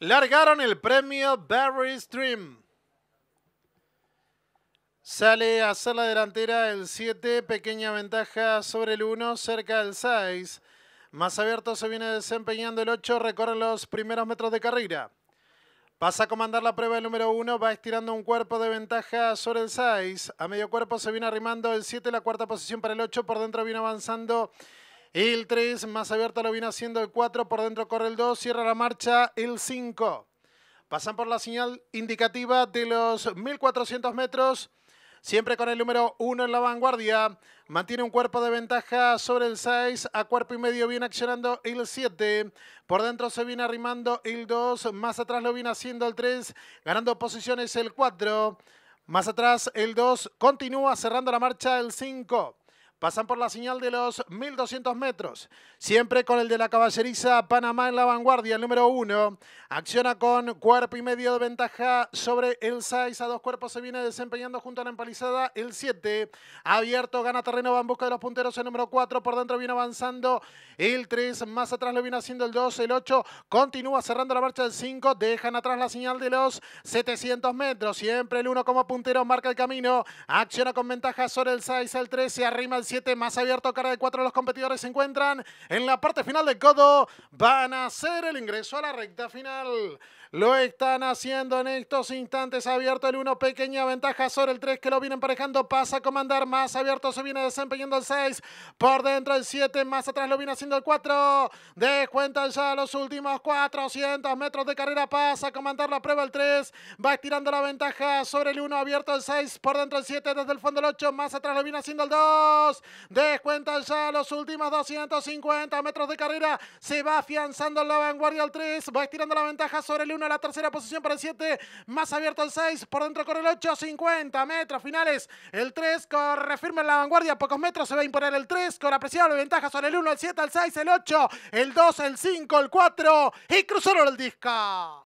Largaron el premio Barry Stream. Sale a hacer la delantera el 7, pequeña ventaja sobre el 1, cerca del 6. Más abierto se viene desempeñando el 8, recorre los primeros metros de carrera. Pasa a comandar la prueba el número 1, va estirando un cuerpo de ventaja sobre el 6. A medio cuerpo se viene arrimando el 7, la cuarta posición para el 8. Por dentro viene avanzando el 3 más abierto lo viene haciendo el 4, por dentro corre el 2, cierra la marcha el 5. Pasan por la señal indicativa de los 1400 metros. Siempre con el número 1 en la vanguardia. Mantiene un cuerpo de ventaja sobre el 6. A cuerpo y medio viene accionando el 7. Por dentro se viene arrimando el 2. Más atrás lo viene haciendo el 3. Ganando posiciones el 4. Más atrás el 2. Continúa cerrando la marcha el 5. Pasan por la señal de los 1200 metros. Siempre con el de la caballeriza Panamá en la vanguardia, el número uno. Acciona con cuerpo y medio de ventaja sobre el 6. A dos cuerpos se viene desempeñando junto a la empalizada el 7. Abierto, gana terreno, va en busca de los punteros el número 4. Por dentro viene avanzando el 3. Más atrás lo viene haciendo el 2. El 8 continúa cerrando la marcha del 5. Dejan atrás la señal de los 700 metros. Siempre el 1 como puntero marca el camino. Acciona con ventaja sobre el 6. El 3 se arrima el 7 más abierto, cara de 4, los competidores se encuentran en la parte final del codo, van a hacer el ingreso a la recta final. Lo están haciendo en estos instantes. Abierto el 1, pequeña ventaja sobre el 3 que lo viene emparejando. Pasa a comandar más. Abierto se viene desempeñando el 6. Por dentro el 7. Más atrás lo viene haciendo el 4. Descuentan ya los últimos 400 metros de carrera. Pasa a comandar la prueba el 3. Va estirando la ventaja sobre el 1. Abierto el 6. Por dentro el 7. Desde el fondo el 8. Más atrás lo viene haciendo el 2. Descuentan ya los últimos 250 metros de carrera. Se va afianzando en la vanguardia el 3. Va estirando la ventaja sobre el 1 a la tercera posición para el 7. Más abierto el 6. Por dentro corre el 8. 50 metros finales. El 3 corre firme en la vanguardia. pocos metros se va a imponer el 3 con apreciable ventaja sobre el 1, el 7, el 6, el 8, el 2, el 5, el 4 y cruzaron el disco.